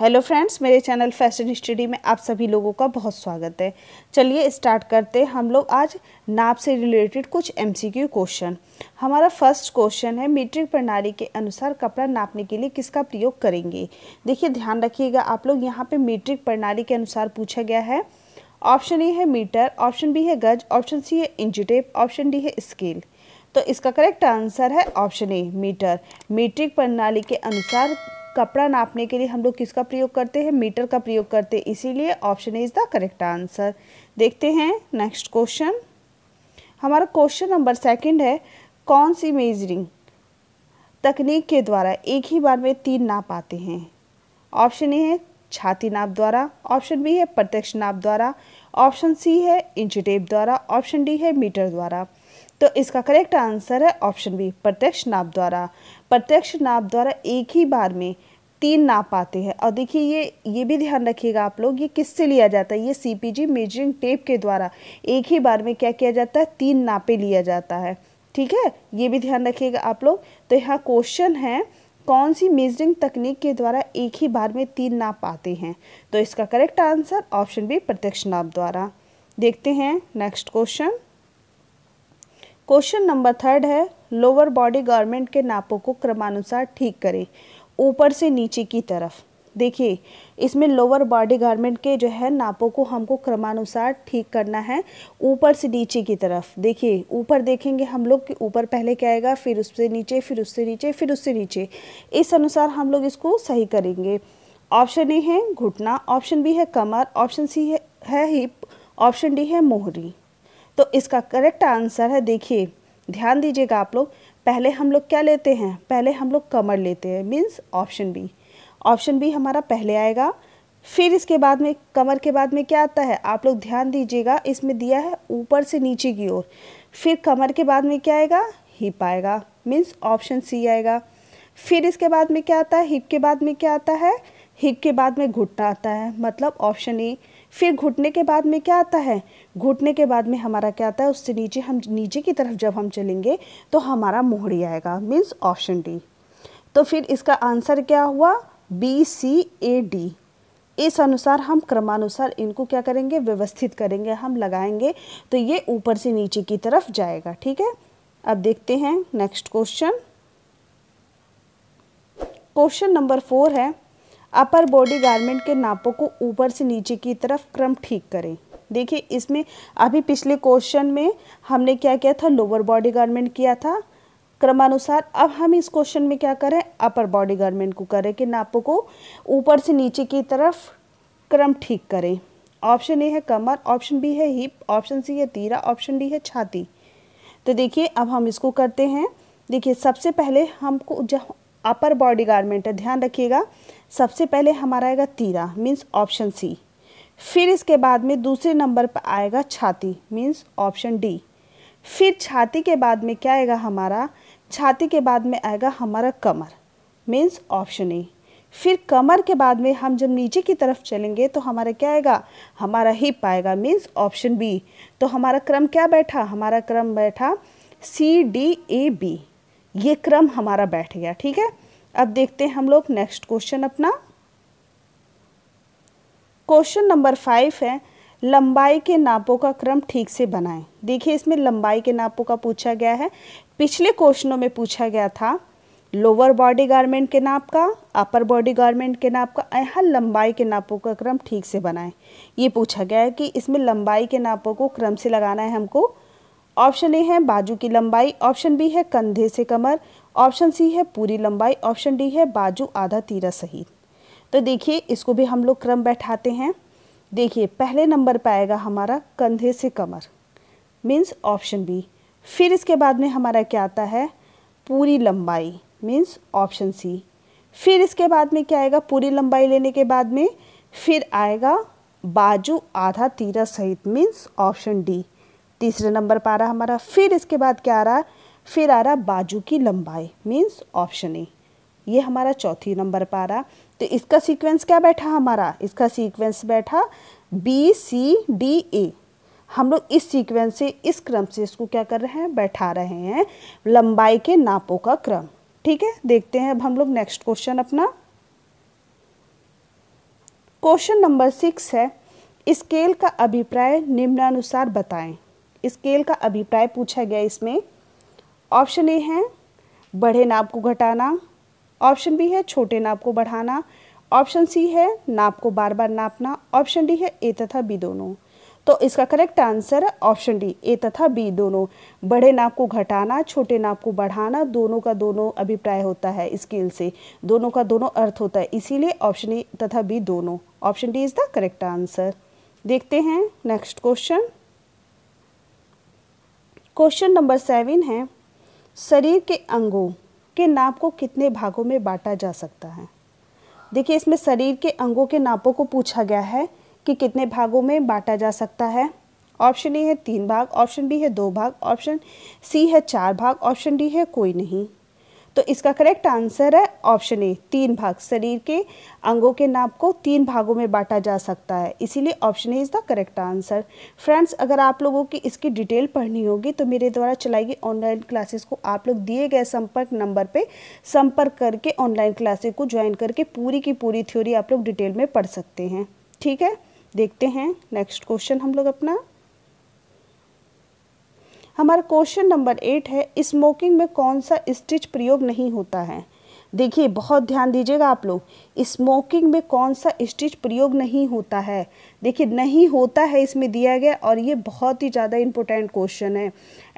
Hello friends मेरे channel fashion study में आप सभी लोगों का बहुत स्वागत है चलिए स्टार्ट करते हैं हम लोग आज नाप से रिलेटेड कुछ एमसीक्यू क्वेश्चन हमारा फर्स्ट क्वेश्चन है मीट्रिक प्रणाली के अनुसार कपड़ा नापने के लिए किसका प्रयोग करेंगे देखिए ध्यान रखिएगा आप लोग यहाँ पे मीट्रिक प्रणाली के अनुसार पूछा गया है ऑप्शन ए है मीटर ऑप्शन बी है गज ऑप्शन सी है इंच ऑप्शन डी है स्केल तो इसका करेक्ट आंसर है ऑप्शन ए मीटर मीट्रिक प्रणाली के अनुसार कपड़ा नापने के लिए हम लोग किसका प्रयोग करते हैं मीटर का प्रयोग करते हैं इसीलिए option is the correct answer देखते हैं नेक्स्ट क्वेश्चन हमारा क्वेश्चन नंबर सेकंड है कौन सी मेजरिंग तकनीक के द्वारा एक ही बार में तीन नाप आते हैं ऑप्शन ए है छाती नाप द्वारा ऑप्शन बी है प्रत्यक्ष नाप द्वारा ऑप्शन सी है इंच टेप द्वारा ऑप्शन डी है मीटर द्वारा तो इसका करेक्ट आंसर है ऑप्शन बी प्रत्यक्ष नाप द्वारा प्रत्यक्ष नाप द्वारा एक ही बार में तीन नाप आते हैं और देखिए ये ये भी ध्यान रखिएगा आप लोग ये किससे लिया जाता है ये सीपीजी मेजरिंग टेप के द्वारा एक ही बार में क्या किया जाता है तीन नापे लिया जाता है ठीक है ये भी ध्यान रखिएगा आप लोग तो यहाँ क्वेश्चन है कौन सी मेजरिंग तकनीक के द्वारा एक ही बार में तीन नाप आते हैं तो इसका करेक्ट आंसर ऑप्शन बी प्रत्यक्ष नाप द्वारा देखते हैं next question question number third है लोअर बॉडी गारमेंट के नापों को क्रमानुसार ठीक करें ऊपर से नीचे की तरफ देखिए इसमें लोअर बॉडी गारमेंट के जो है नापों को हमको क्रमानुसार ठीक करना है ऊपर से नीचे की तरफ देखिए ऊपर देखेंगे हम लोग कि ऊपर पहले क्या आएगा फिर उससे नीचे फिर उससे नीचे फिर उससे नीचे इस अनुसार हम लोग इसको सही करेंगे ऑप्शन ए है घुटना ऑप्शन बी है कमर ऑप्शन सी है, हिप ऑप्शन डी है मोहरी तो इसका करेक्ट आंसर है देखिए ध्यान दीजिएगा आप लोग पहले हम लोग क्या लेते हैं पहले हम लोग कमर लेते हैं means option B option B हमारा पहले आएगा फिर इसके बाद में कमर के बाद में क्या आता है आप लोग ध्यान दीजिएगा इसमें दिया है ऊपर से नीचे की ओर फिर कमर के बाद में क्या आएगा हिप आएगा मीन्स ऑप्शन सी आएगा फिर इसके बाद में क्या आता है हिप के बाद में क्या आता है हिप के बाद में घुटना आता है मतलब ऑप्शन ए e. फिर घुटने के बाद में क्या आता है घुटने के बाद में हमारा क्या आता है उससे नीचे हम नीचे की तरफ जब हम चलेंगे तो हमारा मोहड़ी आएगा मीन्स ऑप्शन डी तो फिर इसका आंसर क्या हुआ बी सी ए डी इस अनुसार हम क्रमानुसार इनको क्या करेंगे व्यवस्थित करेंगे हम लगाएंगे तो ये ऊपर से नीचे की तरफ जाएगा ठीक है अब देखते हैं next question question number four है अपर बॉडी गारमेंट के नापों को ऊपर से नीचे की तरफ क्रम ठीक करें देखिए इसमें अभी पिछले क्वेश्चन में हमने क्या किया था लोअर बॉडी गारमेंट किया था क्रमानुसार अब हम इस क्वेश्चन में क्या करें अपर बॉडी गारमेंट को करें कि नापों को ऊपर से नीचे की तरफ क्रम ठीक करें ऑप्शन ए है कमर ऑप्शन बी है हिप ऑप्शन सी है तीरा ऑप्शन डी है छाती तो देखिए अब हम इसको करते हैं देखिए सबसे पहले हमको जब अपर बॉडी गारमेंट है ध्यान रखिएगा सबसे पहले हमारा आएगा तीरा मीन्स ऑप्शन सी फिर इसके बाद में दूसरे नंबर पर आएगा छाती मीन्स ऑप्शन डी फिर छाती के बाद में क्या आएगा हमारा छाती के बाद में आएगा हमारा कमर मीन्स ऑप्शन ए फिर कमर के बाद में हम जब नीचे की तरफ चलेंगे तो हमारा क्या आएगा हमारा हिप आएगा मीन्स ऑप्शन बी तो हमारा क्रम क्या बैठा हमारा क्रम बैठा सी डी ए बी ये क्रम हमारा बैठ गया ठीक है अब देखते हैं हम लोग नेक्स्ट क्वेश्चन अपना क्वेश्चन नंबर फाइव है लंबाई के नापों का क्रम ठीक से बनाएं देखिए इसमें लंबाई के नापों का पूछा गया है पिछले क्वेश्चनों में पूछा गया था लोअर बॉडी गारमेंट के नाप का अपर बॉडी गारमेंट के नाप का यहाँ लंबाई के नापों का क्रम ठीक से बनाएं ये पूछा गया है कि इसमें लंबाई के नापों को क्रम से लगाना है हमको ऑप्शन ए है बाजू की लंबाई ऑप्शन बी है कंधे से कमर ऑप्शन सी है पूरी लंबाई ऑप्शन डी है बाजू आधा तीरा सहित तो देखिए इसको भी हम लोग क्रम बैठाते हैं देखिए पहले नंबर पर आएगा हमारा कंधे से कमर मीन्स ऑप्शन बी फिर इसके बाद में हमारा क्या आता है पूरी लंबाई मीन्स ऑप्शन सी फिर इसके बाद में क्या आएगा पूरी लंबाई लेने के बाद में फिर आएगा बाजू आधा तीरा सहित मीन्स ऑप्शन डी तीसरे नंबर पर आ रहा हमारा फिर इसके बाद क्या आ रहा है फिर आ रहा बाजू की लंबाई मीन्स ऑप्शन ए ये हमारा चौथी नंबर पर आ रहा तो इसका सीक्वेंस क्या बैठा हमारा इसका सीक्वेंस बैठा बी सी डी ए हम लोग इस सीक्वेंस से इस क्रम से इसको क्या कर रहे हैं बैठा रहे हैं लंबाई के नापों का क्रम ठीक है देखते हैं अब हम लोग नेक्स्ट क्वेश्चन अपना क्वेश्चन नंबर सिक्स है स्केल का अभिप्राय निम्नानुसार बताएं स्केल का अभिप्राय पूछा गया इसमें ऑप्शन ए है बड़े नाप को घटाना ऑप्शन बी है छोटे नाप को बढ़ाना ऑप्शन सी है नाप को बार बार नापना ऑप्शन डी है ए तथा बी दोनों तो इसका करेक्ट आंसर है ऑप्शन डी ए तथा बी दोनों बड़े नाप को घटाना छोटे नाप को बढ़ाना दोनों का दोनों अभिप्राय होता है स्केल से दोनों का दोनों अर्थ होता है इसीलिए ऑप्शन ए तथा बी दोनों option D is the correct answer देखते हैं next question question number seven है शरीर के अंगों के नाप को कितने भागों में बांटा जा सकता है देखिए इसमें शरीर के अंगों के नापों को पूछा गया है कि कितने भागों में बांटा जा सकता है ऑप्शन ए है तीन भाग ऑप्शन बी है दो भाग ऑप्शन सी है चार भाग ऑप्शन डी है कोई नहीं तो इसका करेक्ट आंसर है ऑप्शन ए तीन भाग शरीर के अंगों के नाप को तीन भागों में बांटा जा सकता है इसीलिए option A is the correct answer friends अगर आप लोगों की इसकी डिटेल पढ़नी होगी तो मेरे द्वारा चलाई गई ऑनलाइन क्लासेस को आप लोग दिए गए संपर्क नंबर पर संपर्क करके ऑनलाइन क्लासेस को ज्वाइन करके पूरी की पूरी थ्योरी आप लोग डिटेल में पढ़ सकते हैं ठीक है देखते हैं नेक्स्ट क्वेश्चन हम लोग अपना हमारा क्वेश्चन नंबर एट है स्मोकिंग में कौन सा स्टिच प्रयोग नहीं होता है देखिए बहुत ध्यान दीजिएगा आप लोग स्मोकिंग में कौन सा स्टिच प्रयोग नहीं होता है देखिए नहीं होता है इसमें दिया गया और ये बहुत ही ज़्यादा इम्पोर्टेंट क्वेश्चन है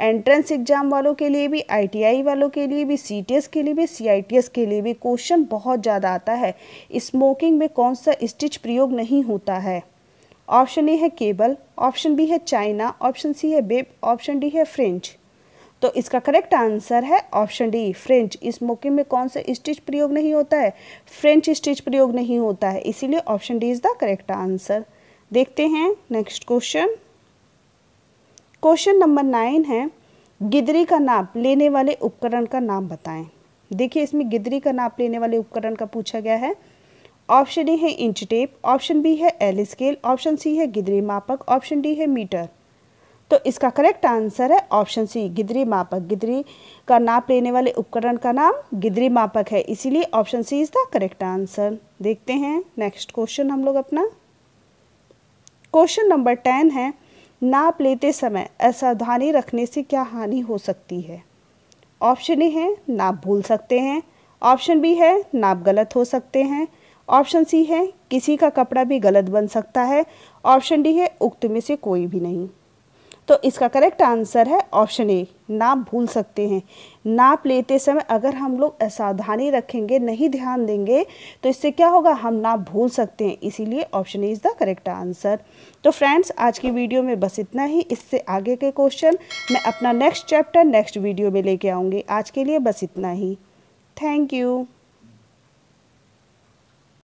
एंट्रेंस एग्जाम वालों के लिए भी आईटीआई वालों के लिए भी सीटीएस के लिए भी सीआईटीएस के लिए भी क्वेश्चन बहुत ज़्यादा आता है स्मोकिंग में कौन सा स्टिच प्रयोग नहीं होता है ऑप्शन ए है केबल ऑप्शन बी है चाइना ऑप्शन सी है बेब ऑप्शन डी है फ्रेंच तो इसका करेक्ट आंसर है ऑप्शन डी फ्रेंच इस मौके में कौन सा स्टिच प्रयोग नहीं होता है फ्रेंच स्टिच प्रयोग नहीं होता है इसीलिए option D is the correct answer देखते हैं next question question number nine है गिदरी का नाप लेने वाले उपकरण का नाम बताएं देखिए इसमें गिदरी का नाप लेने वाले उपकरण का पूछा गया है ऑप्शन ए है इंच टेप ऑप्शन बी है एल स्केल ऑप्शन सी है गिदरी मापक ऑप्शन डी है मीटर तो इसका करेक्ट आंसर है ऑप्शन सी गिदरी मापक गिदरी का नाप लेने वाले उपकरण का नाम गिदरी मापक है इसीलिए option C is the correct answer देखते हैं नेक्स्ट क्वेश्चन हम लोग अपना क्वेश्चन नंबर टेन है नाप लेते समय असावधानी रखने से क्या हानि हो सकती है ऑप्शन ए है नाप भूल सकते हैं ऑप्शन बी है नाप गलत हो सकते हैं ऑप्शन सी है किसी का कपड़ा भी गलत बन सकता है ऑप्शन डी है उक्त में से कोई भी नहीं तो इसका करेक्ट आंसर है ऑप्शन ए नाप भूल सकते हैं नाप लेते समय अगर हम लोग असावधानी रखेंगे नहीं ध्यान देंगे तो इससे क्या होगा हम नाप भूल सकते हैं इसीलिए option A is the correct answer तो फ्रेंड्स आज की वीडियो में बस इतना ही इससे आगे के क्वेश्चन मैं अपना नेक्स्ट चैप्टर नेक्स्ट वीडियो में लेके आऊँगी आज के लिए बस इतना ही थैंक यू